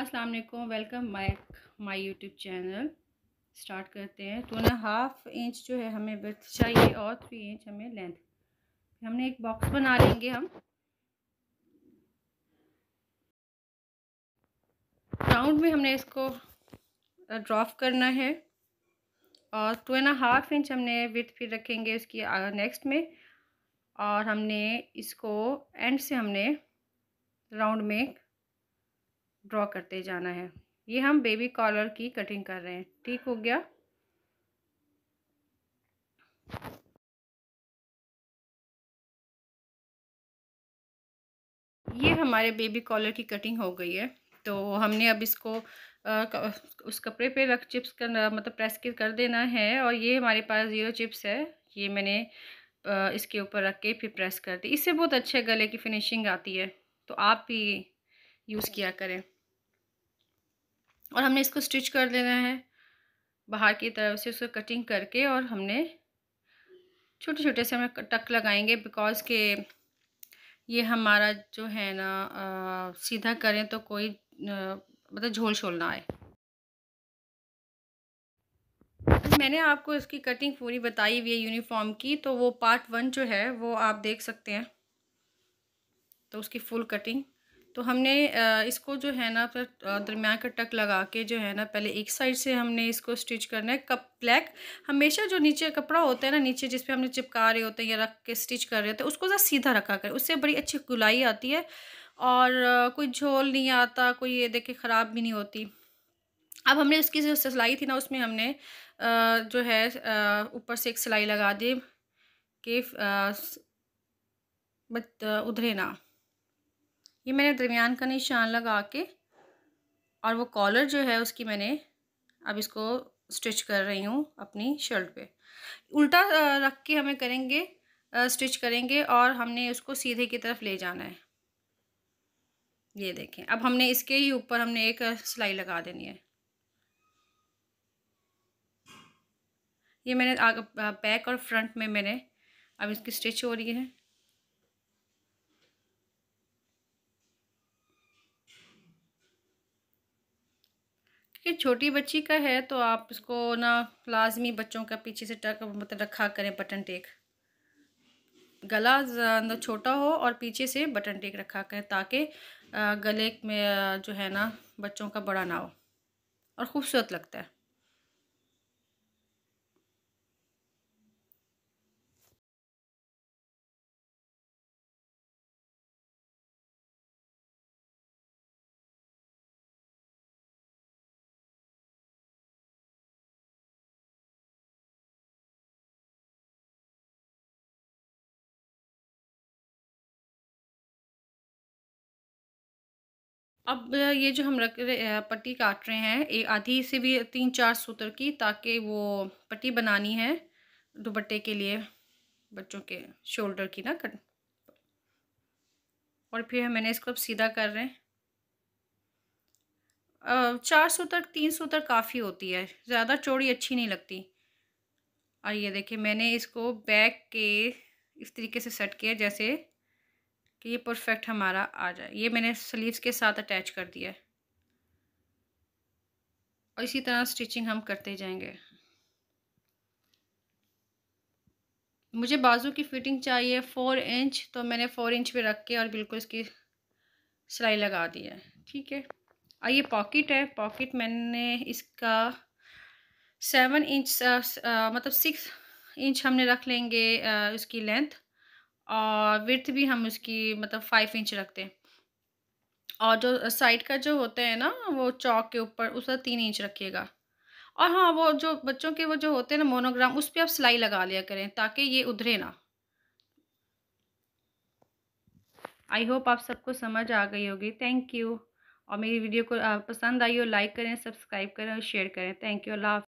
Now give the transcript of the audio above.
अस्सलाम वालेकुम welcome back my YouTube channel start करते हैं टू एंड हाफ इंच जो है हमें विथ चाहिए और थ्री इंच हमें लेंथ हमने एक बॉक्स बना लेंगे हम राउंड में हमने इसको ड्रॉप करना है और टू एंड हाफ इंच हमने विथ फिर रखेंगे उसकी नेक्स्ट में और हमने इसको एंड से हमने राउंड में ड्रॉ करते जाना है ये हम बेबी कॉलर की कटिंग कर रहे हैं ठीक हो गया ये हमारे बेबी कॉलर की कटिंग हो गई है तो हमने अब इसको आ, उस कपड़े पे रख चिप्स करना मतलब प्रेस के कर देना है और ये हमारे पास ज़ीरो चिप्स है ये मैंने आ, इसके ऊपर रख के फिर प्रेस कर दी इससे बहुत अच्छे गले की फिनिशिंग आती है तो आप भी यूज़ किया करें और हमने इसको स्टिच कर देना है बाहर की तरफ से उसको कटिंग करके और हमने छोटे छोटे से हमें टक लगाएंगे बिकॉज के ये हमारा जो है ना आ, सीधा करें तो कोई मतलब झोल छोल ना आए मैंने आपको इसकी कटिंग पूरी बताई हुई है यूनिफॉर्म की तो वो पार्ट वन जो है वो आप देख सकते हैं तो उसकी फुल कटिंग तो हमने इसको जो है ना फिर दरमियान का टक लगा के जो है ना पहले एक साइड से हमने इसको स्टिच करना है कप ब्लैक हमेशा जो नीचे कपड़ा होता है ना नीचे जिस पे हमने चिपका रहे होते हैं या रख के स्टिच कर रहे होते हैं उसको ज़रा सीधा रखा करें उससे बड़ी अच्छी गुलाई आती है और कोई झोल नहीं आता कोई ये देखे ख़राब भी नहीं होती अब हमने उसकी जो सिलाई थी ना उसमें हमने जो है ऊपर से एक सिलाई लगा दी कि बट उधरे ना ये मैंने दरमियान का निशान लगा के और वो कॉलर जो है उसकी मैंने अब इसको स्टिच कर रही हूँ अपनी शर्ट पे उल्टा रख के हमें करेंगे स्टिच करेंगे और हमने उसको सीधे की तरफ ले जाना है ये देखें अब हमने इसके ही ऊपर हमने एक सिलाई लगा देनी है ये मैंने आगे बैक और फ्रंट में मैंने अब इसकी स्टिच हो रही है कि छोटी बच्ची का है तो आप इसको ना लाजमी बच्चों का पीछे से टक मतलब रखा करें बटन टेक गला छोटा हो और पीछे से बटन टेक रखा करें ताकि गले में जो है ना बच्चों का बड़ा ना हो और ख़ूबसूरत लगता है अब ये जो हम रख पट्टी काट रहे हैं ये आधी से भी तीन चार सूत्र की ताकि वो पट्टी बनानी है दुपट्टे के लिए बच्चों के शोल्डर की ना कट और फिर मैंने इसको अब सीधा कर रहे हैं चार सूत्र तीन सूत्र काफ़ी होती है ज़्यादा चौड़ी अच्छी नहीं लगती और ये देखिए मैंने इसको बैक के इस तरीके से सेट किया जैसे कि ये परफेक्ट हमारा आ जाए ये मैंने स्लीव्स के साथ अटैच कर दिया है और इसी तरह स्टिचिंग हम करते जाएंगे मुझे बाजू की फिटिंग चाहिए फोर इंच तो मैंने फोर इंच पे रख के और बिल्कुल इसकी सिलाई लगा दी है ठीक है और ये पॉकेट है पॉकेट मैंने इसका सेवन इंच आ, आ, मतलब सिक्स इंच हमने रख लेंगे आ, उसकी लेंथ और विर्थ भी हम उसकी मतलब फाइव इंच रखते हैं और जो साइड का जो होता है ना वो चौक के ऊपर उसका तीन इंच रखिएगा और हाँ वो जो बच्चों के वो जो होते हैं ना मोनोग्राम उस पर आप सिलाई लगा लिया करें ताकि ये उधरे ना आई होप आप सबको समझ आ गई होगी थैंक यू और मेरी वीडियो को पसंद आई हो लाइक करें सब्सक्राइब करें और शेयर करें थैंक यू अल्लाह